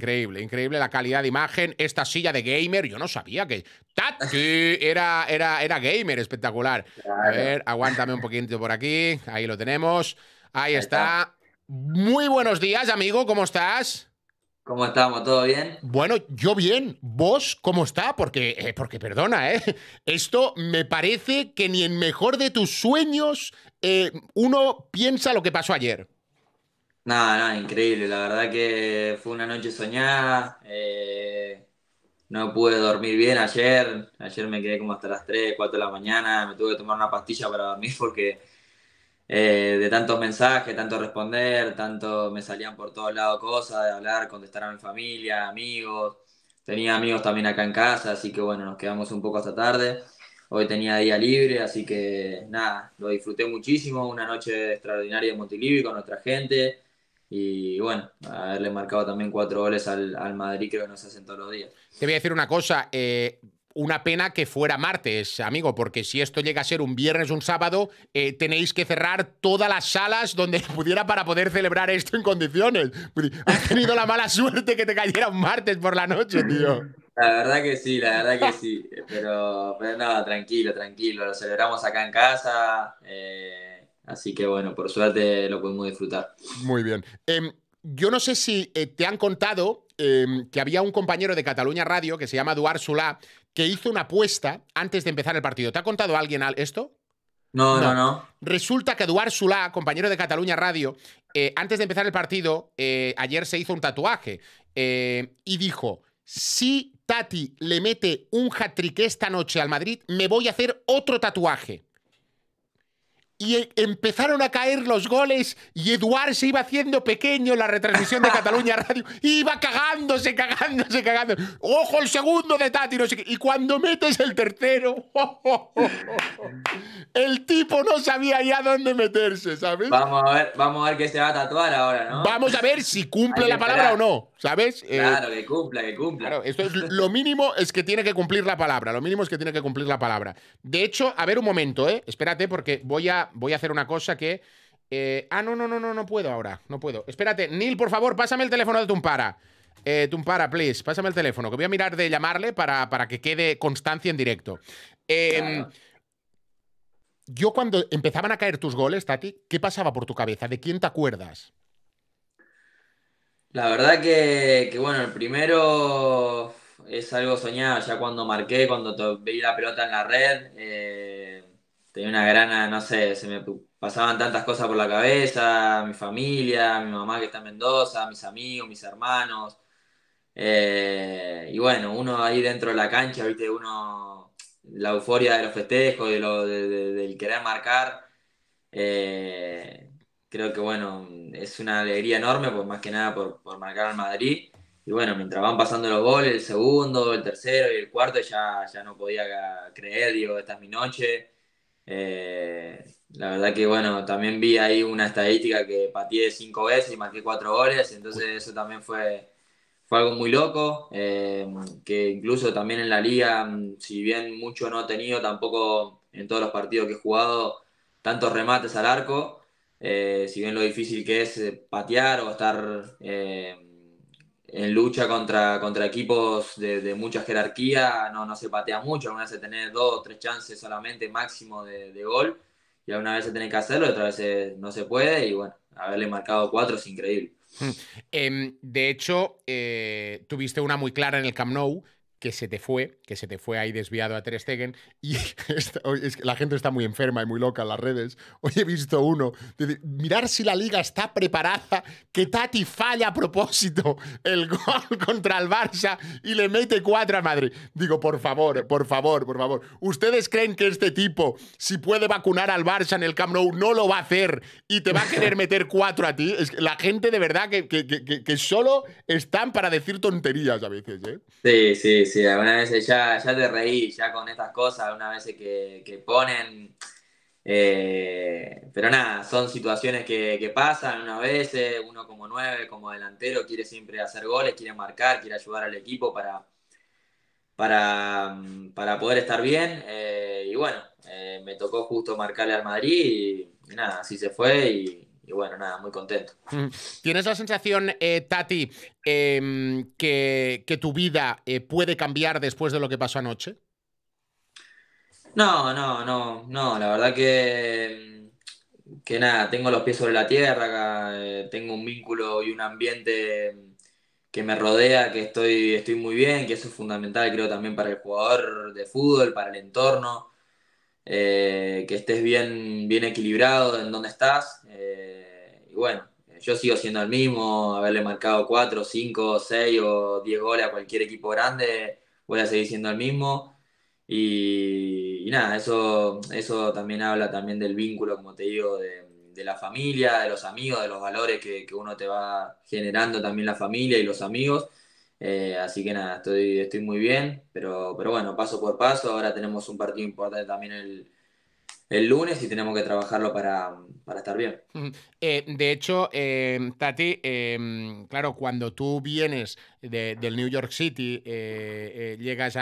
Increíble, increíble la calidad de imagen. Esta silla de gamer, yo no sabía que. Era, era, era gamer, espectacular. A ver, aguántame un poquito por aquí. Ahí lo tenemos. Ahí está. Muy buenos días, amigo. ¿Cómo estás? ¿Cómo estamos? ¿Todo bien? Bueno, yo bien. ¿Vos cómo está? Porque, eh, porque perdona, ¿eh? Esto me parece que ni en mejor de tus sueños eh, uno piensa lo que pasó ayer. Nada, nada, increíble. La verdad que fue una noche soñada. Eh, no pude dormir bien ayer. Ayer me quedé como hasta las 3, 4 de la mañana. Me tuve que tomar una pastilla para dormir porque eh, de tantos mensajes, tanto responder, tanto me salían por todos lados cosas, de hablar, contestar a mi familia, amigos. Tenía amigos también acá en casa, así que bueno, nos quedamos un poco hasta tarde. Hoy tenía día libre, así que nada, lo disfruté muchísimo. Una noche extraordinaria en Montilivi con nuestra gente y bueno, haberle marcado también cuatro goles al, Madrid creo que no se hacen todos los días. Te voy a decir una cosa. Eh, una pena que fuera martes, amigo, porque si esto llega a ser un viernes, o un sábado, eh, tenéis que cerrar todas las salas donde pudiera para poder celebrar esto en condiciones. Pues, has tenido la mala suerte que te cayera un martes por la noche, tío. La verdad que sí, la verdad que sí. Pero, pero no, tranquilo, tranquilo. Lo celebramos acá en casa. Eh, Así que bueno, por suerte lo podemos disfrutar. Muy bien. Em, yo no sé si eh, te han contado em, que había un compañero de Cataluña Radio que se llama Duar Sulá que hizo una apuesta antes de empezar el partido. ¿Te ha contado alguien esto? No, no, no. Resulta que Duar Sulá, compañero de Cataluña Radio, eh, antes de empezar el partido, eh, ayer se hizo un tatuaje y dijo, si Tati le mete un hat-trick esta noche al Madrid, me voy a hacer otro tatuaje y e, empezaron a caer los goles y Eduard se iba haciendo pequeño en la retransmisión de Cataluña Radio, iba cagándose, cagándose, cagando. Ojo el segundo de Tati, Y cuando metes el tercero, el tipo no sabía ya dónde meterse, ¿sabes? Vamos a ver, vamos a ver qué se va a tatuar ahora, ¿no? Vamos a ver si cumple la palabra o no. ¿sabes? Eh, claro, que cumpla, que cumpla. esto es, lo mínimo es que tiene que cumplir la palabra, lo mínimo es que tiene que cumplir la palabra. De hecho, a ver un momento, ¿eh? Espérate, porque voy a, voy a hacer una cosa que... Eh, ah, no, no, no, no, no puedo ahora, no puedo. Espérate, Neil, por favor, pásame el teléfono de Tumpara. Eh, Tumpara, please, pásame el teléfono, que voy a mirar de llamarle para, para que quede constancia en directo. Em, yo cuando empezaban a caer tus goles, Tati, ¿qué pasaba por tu cabeza? ¿De quién te acuerdas? La verdad que, bueno, el primero es algo soñado, ya cuando marqué, cuando veí la pelota en la red, eh, tenía una grana, no sé, se me pasaban tantas cosas por la cabeza, mi familia, mi mamá que está en Mendoza, mis amigos, mis hermanos. Eh, y bueno, uno ahí dentro de la cancha, viste, uno, la euforia de los festejos, de lo, del querer marcar. Eh, creo que bueno, es una alegría enorme, pues más que nada por, marcar al Madrid. Y bueno, mientras van pasando los goles, el segundo, el tercero y el cuarto, ya, ya no podía creer, digo, esta es mi noche. Eh, la verdad que bueno, también vi ahí una estadística que pateé cinco veces y marqué cuatro goles, entonces eso también fue, fue algo muy loco, eh, que incluso también en la liga, si bien mucho no he tenido tampoco en todos los partidos que he jugado tantos remates al arco, eh, si bien lo difícil que es eh, patear o estar eh, en lucha contra, equipos de, de, mucha jerarquía, no, se patea mucho, alguna vez se tener dos o tres chances solamente máximo de, gol, y una vez se tiene que hacerlo, otra vez no se puede, y bueno, haberle marcado cuatro es increíble. Em, de hecho, tuviste una muy clara en el Camp Nou, que se te fue, que se te fue ahí desviado a Ter Stegen y la gente está muy enferma y muy loca en las redes. Hoy he visto uno, de, mirar si la liga está preparada, que Tati falla a propósito el gol contra el Barça y le mete cuatro a Madrid. Digo, por favor, por favor, por favor. ¿Ustedes creen que este tipo, si puede vacunar al Barça en el Camp Nou, no lo va a hacer y te va a querer meter cuatro a ti? Es que la gente de verdad que, solo están para decir tonterías a veces. ¿eh? Sí, sí, sí, algunas veces ya, te reí, ya con estas cosas, algunas veces que, ponen. Eh, pero nada, son situaciones que, pasan una vez uno como nueve, como delantero, quiere siempre hacer goles, quiere marcar, quiere ayudar al equipo para, para, poder estar bien. Eh, y bueno, eh, me tocó justo marcarle al Madrid y, y nada, así se fue y, y bueno, nada, muy contento. ¿Tienes la sensación, eh, Tati, em, que, tu vida eh, puede cambiar después de lo que pasó anoche? No, no, no, no, la verdad que, que nada, tengo los pies sobre la tierra, eh, tengo un vínculo y un ambiente que me rodea, que estoy, estoy muy bien, que eso es fundamental creo también para el jugador de fútbol, para el entorno. que estés bien, bien equilibrado en dónde estás. Eh, bueno, yo sigo siendo el mismo, haberle marcado cuatro, cinco, seis o 10 goles a cualquier equipo grande, voy a seguir siendo el mismo. Y, nada, eso, eso también habla también del vínculo, como te digo, de, la familia, de los amigos, de los valores que, uno te va generando también la familia y los amigos. Eh, así que nada, estoy, estoy muy bien, pero, pero bueno, paso por paso. Ahora tenemos un partido importante también el, el lunes y tenemos que trabajarlo para, estar bien. Eh, de hecho, eh, Tati, eh, claro, cuando tú vienes del New York City, eh, eh, llegas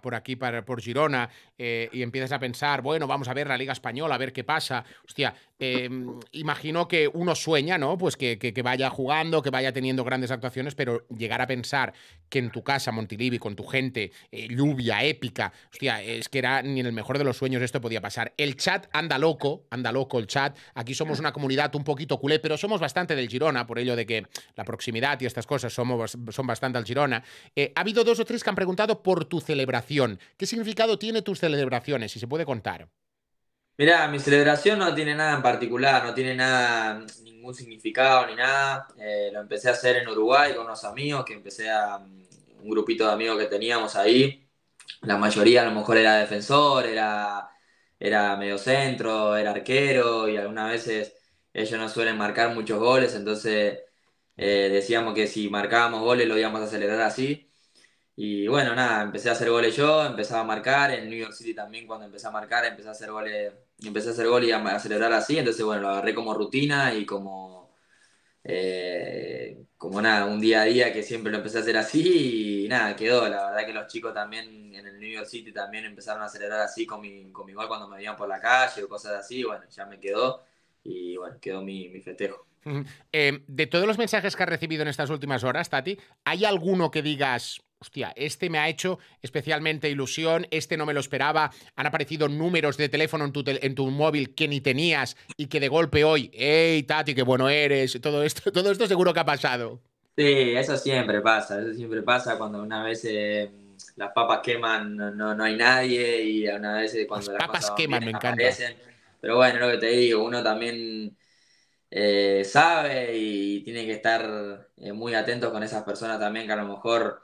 por aquí, para, por Girona, eh, y empiezas a pensar, bueno, vamos a ver la Liga Española, a ver qué pasa. Hostia, em, imagino que uno sueña, ¿no? Pues que, vaya jugando, que vaya teniendo grandes actuaciones, pero llegar a pensar que en tu casa, Montilivi, con tu gente, lluvia épica, hostia, es que era ni en el mejor de los sueños esto podía pasar. El chat anda loco, anda loco el chat. Aquí somos una comunidad un poquito culé, pero somos bastante del Girona, por ello de que la proximidad y estas cosas somos, son bastante bastante al Girona. Eh, ha habido dos o tres que han preguntado por tu celebración. ¿Qué significado tiene tus celebraciones? Si se puede contar. Mira, mi celebración no tiene nada en particular, no tiene nada, ningún significado ni nada. Eh, lo empecé a hacer en Uruguay con unos amigos, que empecé a un grupito de amigos que teníamos ahí. La mayoría a lo mejor era defensor, era, era centro, era arquero y algunas veces ellos no suelen marcar muchos goles, entonces eh, decíamos que si marcábamos goles lo íbamos a acelerar así. Y bueno, nada, empecé a hacer goles yo, empezaba a marcar, en New York City también cuando empecé a marcar, empecé a hacer goles, empecé a hacer goles y a acelerar así, entonces bueno, lo agarré como rutina y como, eh, como nada, un día a día que siempre lo empecé a hacer así y nada, quedó, la verdad que los chicos también en el New York City también empezaron a acelerar así con mi, gol cuando me veían por la calle o cosas así, bueno, ya me quedó y bueno, quedó mi, mi festejo. Em, de todos los mensajes que has recibido en estas últimas horas, Tati, ¿hay alguno que digas, hostia, este me ha hecho especialmente ilusión, este no me lo esperaba, han aparecido números de teléfono en tu, móvil que ni tenías y que de golpe hoy, hey Tati, qué bueno eres, todo esto, todo esto seguro que ha pasado? Sí, eso siempre pasa, eso siempre pasa cuando una vez... Eh, las papas queman, no, no, hay nadie y a una vez eh, cuando las, papas queman, me encanta. Pero bueno, lo que te digo, uno también eh, sabe y tiene que estar eh, muy atento con esas personas también que a lo mejor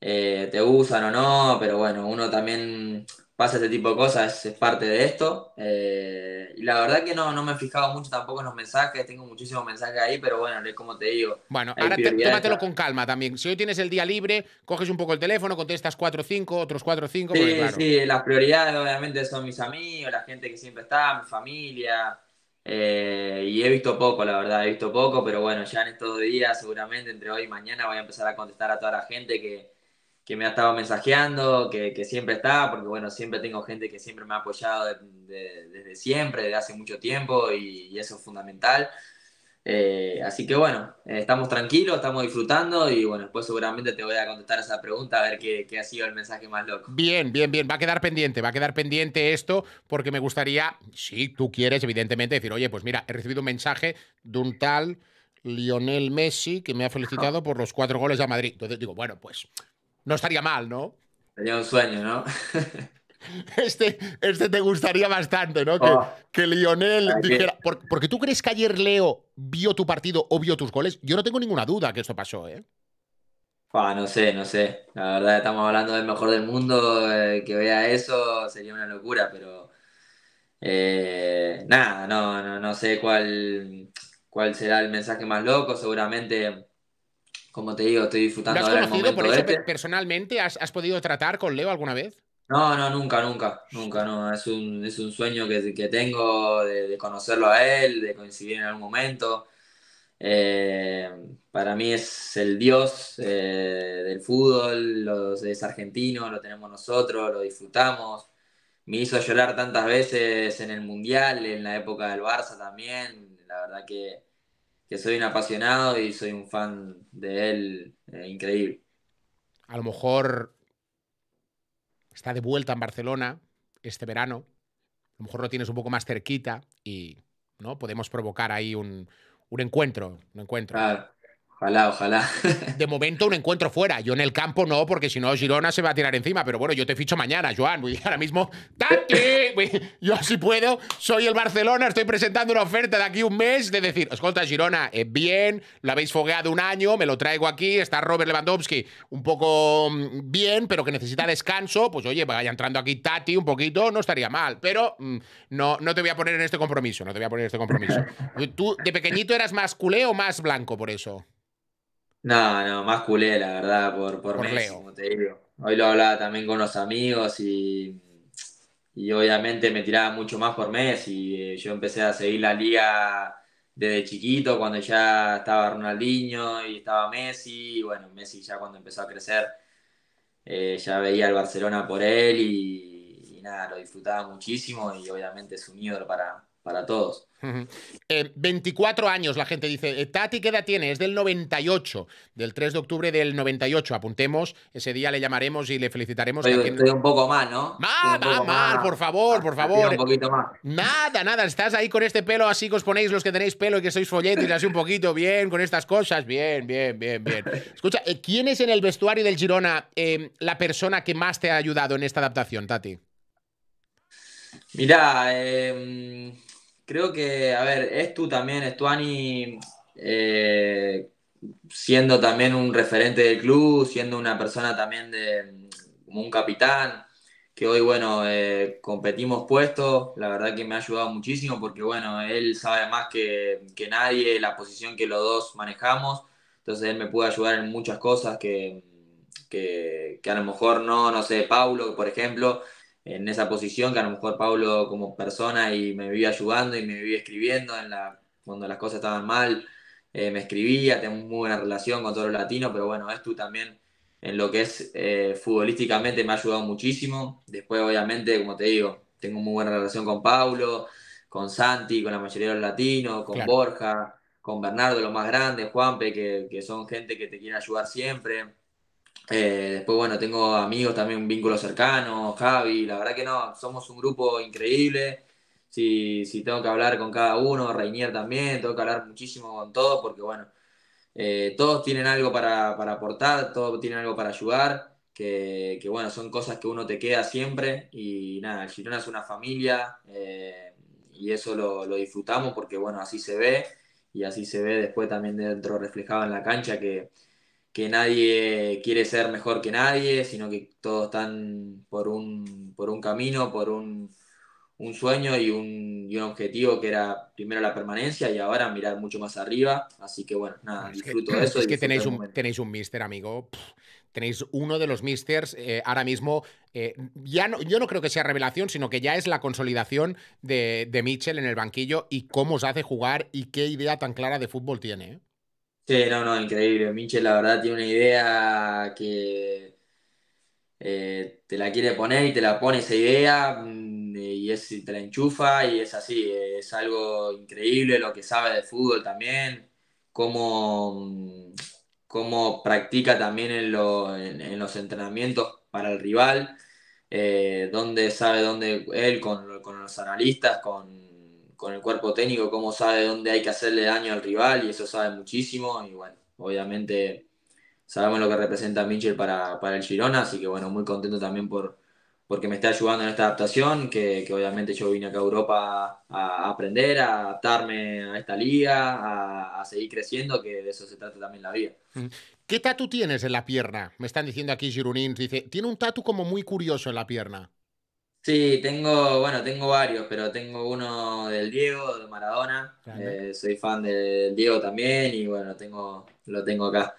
eh, te usan o no, pero bueno, uno también pasa este tipo de cosas, es parte de esto. y la verdad que no, no me he fijado mucho tampoco en los mensajes, tengo muchísimos mensajes ahí, pero bueno, es como te digo. Bueno, ahora tómatelo con calma también. Si hoy tienes el día libre, coges un poco el teléfono, contestas 4 o 5, otros 4 o 5. Sí, sí, las prioridades obviamente son mis amigos, la gente que siempre está, mi familia. Eh, y he visto poco, la verdad, he visto poco, pero bueno, ya en estos días, seguramente entre hoy y mañana, voy a empezar a contestar a toda la gente que, me ha estado mensajeando, que, siempre está, porque bueno, siempre tengo gente que siempre me ha apoyado desde siempre, desde hace mucho tiempo, y eso es fundamental. Eh, así que bueno, eh, estamos tranquilos, estamos disfrutando y bueno, después seguramente te voy a contestar esa pregunta a ver qué, ha sido el mensaje más loco. Bien, bien, bien, va a quedar pendiente, va a quedar pendiente esto porque me gustaría, si tú quieres, evidentemente, decir, oye, pues mira, he recibido un mensaje de un tal Lionel Messi que me ha felicitado por los cuatro goles de Madrid. Entonces digo, bueno, pues no estaría mal, ¿no? Sería un sueño, ¿no? Este, este te gustaría bastante, ¿no? Que, ah. Lionel dijera. porque tú crees que ayer Leo vio tu partido o vio tus goles. Yo no tengo ninguna duda que esto pasó, ¿eh? Ah, no sé, no sé. La verdad, estamos hablando del mejor del mundo. Eh, que vea eso sería una locura, pero. Eh, nada, no, no, no sé cuál, cuál será el mensaje más loco. Seguramente como te digo, estoy disfrutando de has el momento por eso este. personalmente? ¿Has, podido tratar con Leo alguna vez? No, no, nunca, nunca, nunca, no. Es un, es un sueño que, que tengo de, conocerlo a él, de coincidir en algún momento. Eh, para mí es el dios eh, del fútbol, es argentino, lo tenemos nosotros, lo disfrutamos. Me hizo llorar tantas veces en el Mundial, en la época del Barça también. La verdad que, soy un apasionado y soy un fan de él eh, increíble. A lo mejor está de vuelta en Barcelona este verano. A lo mejor lo tienes un poco más cerquita y ¿no? podemos provocar ahí un, un encuentro. Un encuentro. Ojalá, ojalá. De momento un encuentro fuera. Yo en el campo no, porque si no Girona se va a tirar encima. Pero bueno, yo te ficho mañana, Joan. ahora mismo, ¡tati! Yo si puedo, soy el Barcelona, estoy presentando una oferta de aquí un mes de decir, escolta, Girona, es eh, bien, lo habéis fogueado un año, me lo traigo aquí, está Robert Lewandowski un poco mm, bien, pero que necesita descanso. Pues oye, vaya entrando aquí Tati un poquito, no estaría mal. Pero mm, no, no te voy a poner en este compromiso, no te voy a poner en este compromiso. ¿Tú de pequeñito eras más culé o más blanco por eso? No, no, más culé, la verdad, por, Messi, como te digo. Hoy lo hablaba también con los amigos y, obviamente me tiraba mucho más por Messi. Eh, yo empecé a seguir la liga desde chiquito, cuando ya estaba Ronaldinho y estaba Messi. Y bueno, Messi ya cuando empezó a crecer, eh, ya veía al Barcelona por él y, nada, lo disfrutaba muchísimo y obviamente es un ídolo para, para todos. 24 eh, años, la gente dice. Eh, Tati, ¿qué edad tiene? Es del 98, del 3 de octubre del 98. Apuntemos, ese día le llamaremos y le felicitaremos. Estoy, un poco mal, ¿no? Mal, mal, mal, por favor, por favor. Un poquito más. Nada, nada, estás ahí con este pelo así que os ponéis los que tenéis pelo y que sois Y así un poquito, bien, con estas cosas, bien, bien, bien, bien. Escucha, eh, ¿quién es en el vestuario del Girona la persona que más te ha ayudado en esta adaptación, Tati? Mira, eh em, creo que, a ver, es tú también, Estuani, eh, siendo también un referente del club, siendo una persona también de, como un capitán, que hoy, bueno, eh, competimos puestos, la verdad que me ha ayudado muchísimo porque, bueno, él sabe más que, nadie la posición que los dos manejamos, entonces él me puede ayudar en muchas cosas que, que a lo mejor no, no sé, Paulo, por ejemplo, en esa posición, que a lo mejor Pablo como persona y me vivía ayudando y me vivía escribiendo en la, cuando las cosas estaban mal, eh, me escribía, tengo muy buena relación con todos los latinos, pero bueno, esto también en lo que es eh, futbolísticamente me ha ayudado muchísimo. Después, obviamente, como te digo, tengo muy buena relación con Pablo, con Santi, con la mayoría de los latinos, con Borja, con Bernardo, los más grandes, Juanpe, que, que son gente que te quiere ayudar siempre. Eh, después, bueno, tengo amigos también, un vínculo cercano, Javi, la verdad que no, somos un grupo increíble. Si, tengo que hablar con cada uno, Reinier también, tengo que hablar muchísimo con todos porque, bueno, eh, todos tienen algo para, aportar, todos tienen algo para ayudar, que, bueno, son cosas que uno te queda siempre y nada, el Girona es una familia eh, y eso lo, lo disfrutamos porque, bueno, así se ve y así se ve después también dentro reflejado en la cancha que que nadie quiere ser mejor que nadie, sino que todos están por un, por un camino, por un, sueño y un, un, objetivo que era primero la permanencia y ahora mirar mucho más arriba. Así que bueno, nada, disfruto de eso. Es que tenéis un, tenéis un mister, amigo. tenéis uno de los místers, eh, ahora mismo. Eh, ya no, yo no creo que sea revelación, sino que ya es la consolidación de, de Mitchell en el banquillo y cómo os hace jugar y qué idea tan clara de fútbol tiene. ¿eh? Sí, no, no, increíble. Minche, la verdad, tiene una idea que eh, te la quiere poner y te la pone esa idea mm, y es, te la enchufa y es así. Es algo increíble lo que sabe de fútbol también, cómo, mm, practica también en, los entrenamientos para el rival, donde eh, dónde sabe dónde él con los analistas, con con el cuerpo técnico, cómo sabe dónde hay que hacerle daño al rival y eso sabe muchísimo. Y bueno, obviamente sabemos lo que representa Mitchell para, el Girona, así que bueno, muy contento también por porque me está ayudando en esta adaptación, que, obviamente yo vine acá a Europa a, aprender, a adaptarme a esta liga, a, seguir creciendo, que de eso se trata también la vida. Mm. ¿Qué tatu tienes en la pierna? Me están diciendo aquí Girunins, dice, tiene un tatu como muy curioso en la pierna. Sí, tengo, bueno, tengo varios, pero tengo uno del Diego, de Maradona. Eh, soy fan del Diego también y bueno, tengo, lo tengo acá.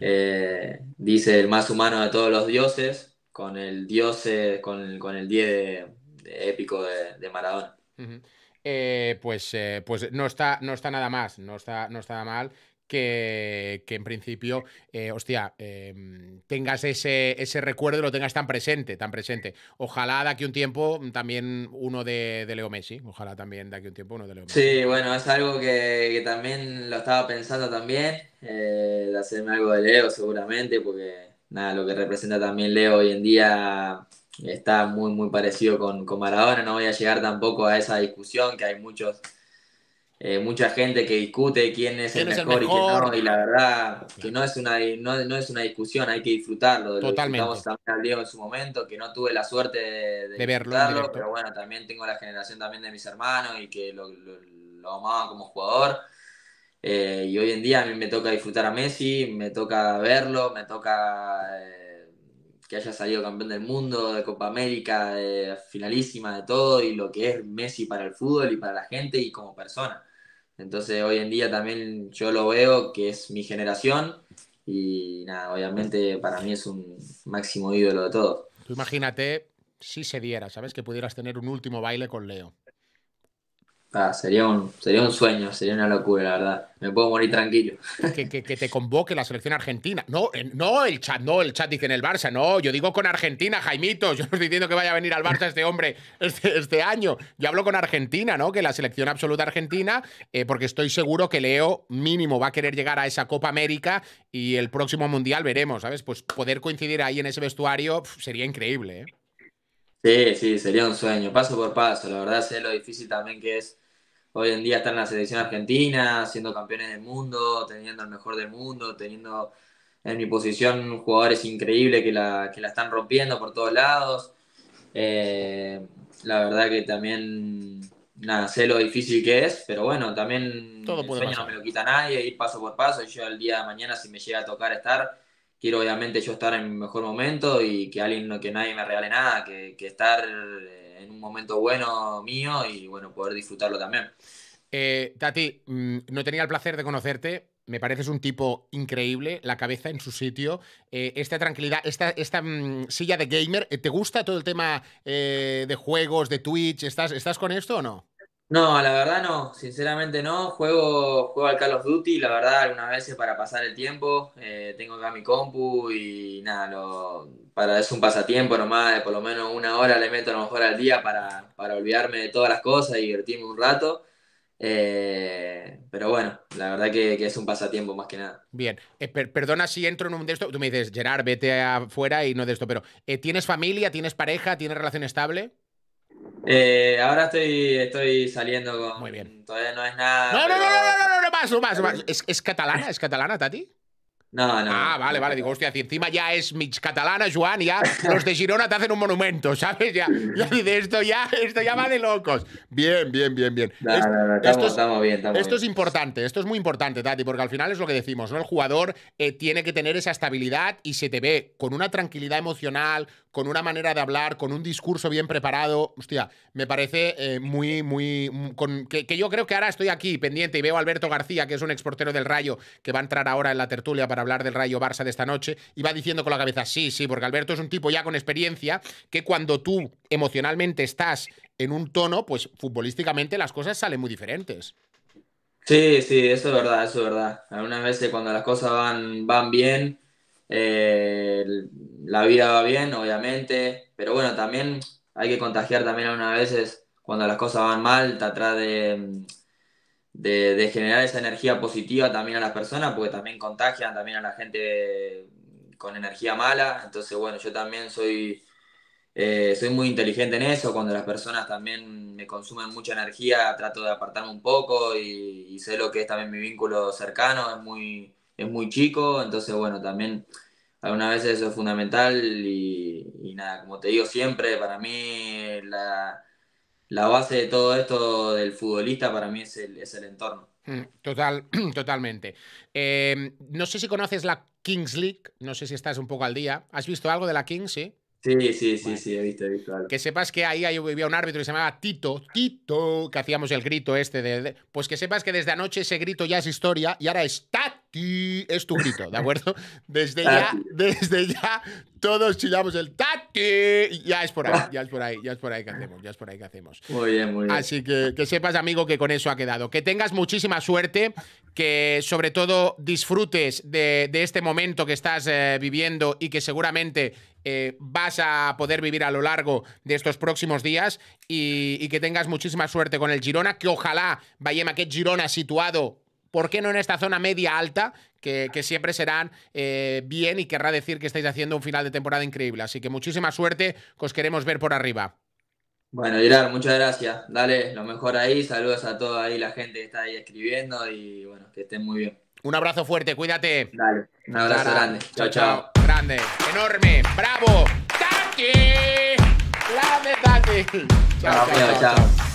Eh, dice el más humano de todos los dioses, con el dios, con, el, con el 10 épico de, Maradona. Eh, pues, pues no, está, no está nada más, no está, no está nada mal que, que en principio, eh, hostia, em, tengas ese, ese recuerdo y lo tengas tan presente, tan presente. Ojalá de aquí un tiempo mm, también uno de, Leo Messi, ojalá también de aquí un tiempo uno de Leo Messi. Sí, bueno, es algo que, también lo estaba pensando también, eh, de hacerme algo de Leo seguramente, porque nada, lo que representa también Leo hoy en día está muy, muy parecido con, con Maradona, no voy a llegar tampoco a esa discusión que hay muchos eh, mucha gente que discute quién es, el, mejor y quién no, y la verdad que no es una, discusión, hay que disfrutarlo. Totalmente. Lo también al Diego en su momento, que no tuve la suerte de, disfrutarlo, verlo, pero bueno, también tengo la generación también de mis hermanos y que lo, lo, amaban como jugador. Eh, y hoy en día a mí me toca disfrutar a Messi, me toca verlo, me toca eh, que haya salido campeón del mundo, de Copa América, finalísima de todo y lo que es Messi para el fútbol y para la gente y como persona. Entonces hoy en día también yo lo veo, que es mi generación, y nada, obviamente para mí es un máximo ídolo de todo. imagínate si se diera, ¿sabes? Que pudieras tener un último baile con Leo. Ah, sería, un, sería un sueño, sería una locura, la verdad. Me puedo morir tranquilo. Que, te convoque la selección argentina. No, eh, no el chat, no, el chat dice en el Barça, no, yo digo con Argentina, Jaimito. Yo no estoy diciendo que vaya a venir al Barça este hombre este, este año. Yo hablo con Argentina, ¿no? Que la selección absoluta argentina, eh, porque estoy seguro que Leo mínimo va a querer llegar a esa Copa América y el próximo Mundial veremos, ¿sabes? Pues poder coincidir ahí en ese vestuario sería increíble, ¿eh? Sí, sí, sería un sueño, paso por paso. La verdad sé lo difícil también que es hoy en día está en la selección argentina, siendo campeones del mundo, teniendo el mejor del mundo, teniendo en mi posición jugadores increíbles que la, que la están rompiendo por todos lados. Eh, la verdad que también, nada, sé lo difícil que es, pero bueno, también el sueño no me lo quita nadie, ir paso por paso. Y yo el día de mañana, si me llega a tocar estar, quiero obviamente yo estar en mi mejor momento y que alguien, que nadie me regale nada, que, estar... Eh, en un momento bueno mío y bueno, poder disfrutarlo también. Eh, Tati, mm, no tenía el placer de conocerte. Me pareces un tipo increíble, la cabeza en su sitio, eh, esta tranquilidad, esta, esta mm, silla de gamer. Eh, ¿Te gusta todo el tema de juegos, de Twitch? ¿Estás, ¿Estás con esto o no? No, la verdad no, sinceramente no. Juego, juego al Call of Duty, la verdad, algunas veces para pasar el tiempo. Eh, tengo acá mi compu y nada, para, es un pasatiempo nomás, por lo menos una hora le meto a lo mejor al día para, para olvidarme de todas las cosas y divertirme un rato. Eh, pero bueno, la verdad que, es un pasatiempo más que nada. Bien, eh, perdona si entro en un de esto. Tú me dices, Gerard, vete afuera y no de esto, pero ¿tienes familia? ¿Tienes pareja? ¿Tienes relación estable? Eh, ahora estoy, estoy saliendo con. Muy bien. Todavía no es nada. No, no, no, no, no, no, más, más. ¿Es, ¿Es, catalana? ¿Es catalana, Tati? No, no. Ah, vale, vale. Digo, hostia, encima ya es mix catalana, Joan, ya los de Girona te hacen un monumento, ¿sabes? Ya, ya de esto ya, esto ya va de locos. Bien, bien, bien, bien. esto, estamos, esto es, estamos bien, esto es importante, esto es muy importante, Tati, porque al final es lo que decimos, ¿no? El jugador eh, tiene que tener esa estabilidad y se te ve con una tranquilidad emocional, con una manera de hablar, con un discurso bien preparado. Hostia, me parece eh, muy, muy. Mm, que, yo creo que ahora estoy aquí pendiente y veo a Alberto García, que es un exportero del Rayo, que va a entrar ahora en la tertulia para hablar del Rayo Barça de esta noche, y va diciendo con la cabeza: sí, sí, porque Alberto es un tipo ya con experiencia que cuando tú emocionalmente estás en un tono, pues futbolísticamente las cosas salen muy diferentes. Sí, sí, eso es verdad, eso es verdad. Algunas veces cuando las cosas van, van bien eh, la vida va bien, obviamente, pero bueno, también hay que contagiar también algunas veces cuando las cosas van mal, tratar de, de, generar esa energía positiva también a las personas, porque también contagian también a la gente con energía mala. Entonces, bueno, yo también soy, eh, soy muy inteligente en eso, cuando las personas también me consumen mucha energía, trato de apartarme un poco y, y sé lo que es también mi vínculo cercano, es muy es muy chico, entonces bueno, también algunas veces eso es fundamental y, nada, como te digo siempre, para mí la, la, base de todo esto del futbolista para mí es el, es el entorno. Mm, total, totalmente. Em, no sé si conoces la Kings League, no sé si estás un poco al día. ¿Has visto algo de la Kings? Sí, sí, sí, sí, he visto, he visto algo. Que sepas que ahí había un árbitro que se llamaba Tito, Tito, que hacíamos el grito este de... Pues que sepas que desde anoche ese grito ya es historia y ahora está es tu ¿de acuerdo? Desde ya, desde ya todos chillamos el Tati. Ya es por ahí, ya es por ahí, ya es por ahí que hacemos, ya es por ahí que hacemos. Muy bien, muy bien. Así que que sepas, amigo, que con eso ha quedado. Que tengas muchísima suerte, que sobre todo disfrutes de, de este momento que estás eh, viviendo y que seguramente eh, vas a poder vivir a lo largo de estos próximos días y, que tengas muchísima suerte con el Girona, que ojalá, a que Girona situado ¿Por qué no en esta zona media alta? Que, siempre serán eh, bien y querrá decir que estáis haciendo un final de temporada increíble. Así que muchísima suerte, os queremos ver por arriba. Bueno, Gerard, muchas gracias. Dale lo mejor ahí. Saludos a toda ahí la gente que está ahí escribiendo y bueno, que estén muy bien. Un abrazo fuerte, cuídate. Dale, un abrazo grande. Chao, chao, Grande, enorme, bravo. ¡Taki! ¡La Taki! chao. chao. chao. chao.